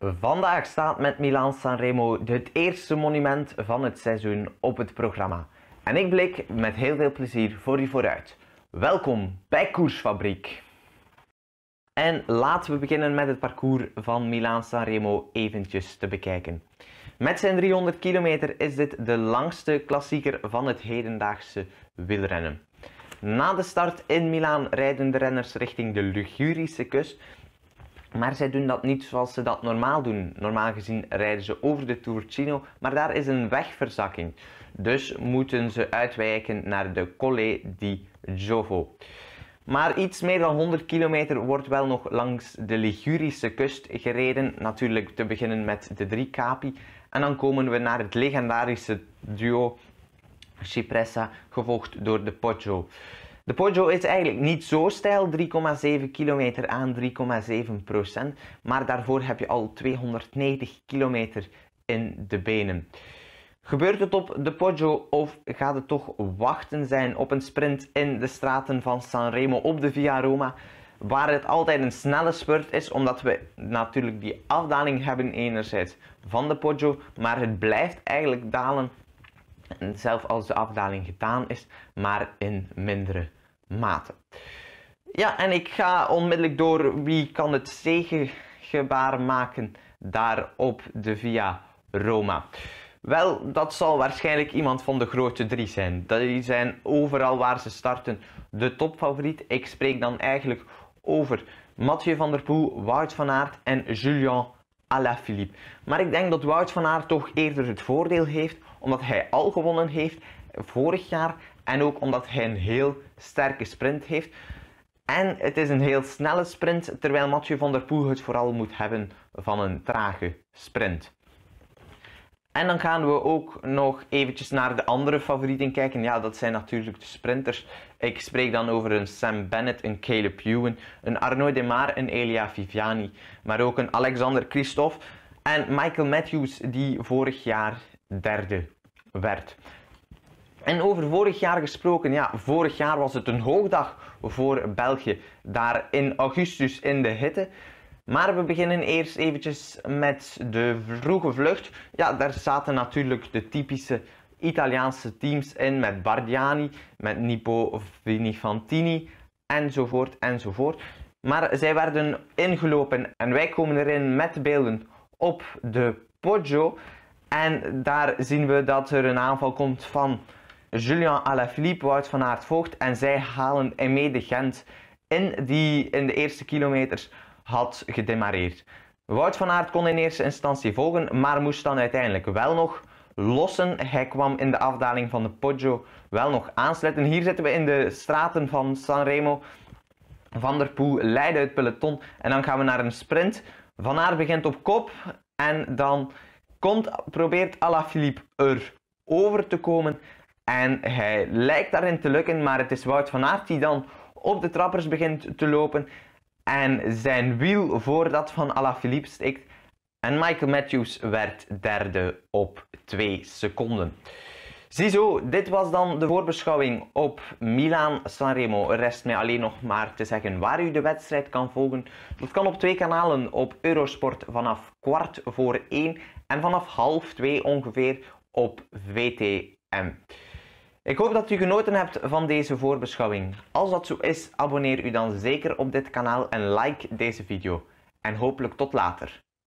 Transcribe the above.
Vandaag staat met Milaan Sanremo het eerste monument van het seizoen op het programma. En ik blik met heel veel plezier voor u vooruit. Welkom bij Koersfabriek. En laten we beginnen met het parcours van Milaan Sanremo eventjes te bekijken. Met zijn 300 kilometer is dit de langste klassieker van het hedendaagse wielrennen. Na de start in Milaan rijden de renners richting de Ligurische kust maar zij doen dat niet zoals ze dat normaal doen. Normaal gezien rijden ze over de Turcino. maar daar is een wegverzakking. Dus moeten ze uitwijken naar de Colle di Giovo. Maar iets meer dan 100 kilometer wordt wel nog langs de Ligurische kust gereden. Natuurlijk te beginnen met de drie capi. En dan komen we naar het legendarische duo Cipressa, gevolgd door de Poggio. De Poggio is eigenlijk niet zo stijl, 3,7 kilometer aan 3,7 procent. Maar daarvoor heb je al 290 kilometer in de benen. Gebeurt het op de Poggio of gaat het toch wachten zijn op een sprint in de straten van Sanremo op de Via Roma? Waar het altijd een snelle spurt is, omdat we natuurlijk die afdaling hebben enerzijds van de Poggio, maar het blijft eigenlijk dalen zelf als de afdaling gedaan is, maar in mindere maten. Ja, en ik ga onmiddellijk door wie kan het zegengebaar maken daar op de Via Roma. Wel, dat zal waarschijnlijk iemand van de grote drie zijn. Die zijn overal waar ze starten de topfavoriet. Ik spreek dan eigenlijk over Mathieu van der Poel, Wout van Aert en Julian Alaphilippe. Maar ik denk dat Wout van Aert toch eerder het voordeel heeft, omdat hij al gewonnen heeft vorig jaar en ook omdat hij een heel sterke sprint heeft. En het is een heel snelle sprint, terwijl Mathieu van der Poel het vooral moet hebben van een trage sprint. En dan gaan we ook nog eventjes naar de andere favorieten kijken. Ja, dat zijn natuurlijk de sprinters. Ik spreek dan over een Sam Bennett, een Caleb Ewan, een Arnaud Demar, een Elia Viviani. Maar ook een Alexander Christophe en Michael Matthews, die vorig jaar derde werd. En over vorig jaar gesproken, ja, vorig jaar was het een hoogdag voor België. Daar in augustus in de hitte. Maar we beginnen eerst eventjes met de vroege vlucht. Ja, daar zaten natuurlijk de typische Italiaanse teams in met Bardiani, met Nippo Vinifantini enzovoort enzovoort. Maar zij werden ingelopen en wij komen erin met beelden op de Poggio. En daar zien we dat er een aanval komt van Julian Alaphilippe, Wout van Aert volgt en zij halen Aimé de Gent in die in de eerste kilometers had gedemareerd. Wout van Aert kon in eerste instantie volgen, maar moest dan uiteindelijk wel nog lossen. Hij kwam in de afdaling van de Poggio wel nog aansluiten. Hier zitten we in de straten van Sanremo. Van der Poel leidt het peloton en dan gaan we naar een sprint. Van Aert begint op kop en dan komt, probeert Alaphilippe er over te komen en hij lijkt daarin te lukken, maar het is Wout van Aert die dan op de trappers begint te lopen en zijn wiel voor dat van Alaphilippe steekt. En Michael Matthews werd derde op 2 seconden. Ziezo, dit was dan de voorbeschouwing op Milaan-Sanremo. rest mij alleen nog maar te zeggen waar u de wedstrijd kan volgen. Dat kan op twee kanalen, op Eurosport vanaf kwart voor één en vanaf half twee ongeveer op VTM. Ik hoop dat u genoten hebt van deze voorbeschouwing. Als dat zo is, abonneer u dan zeker op dit kanaal en like deze video. En hopelijk tot later.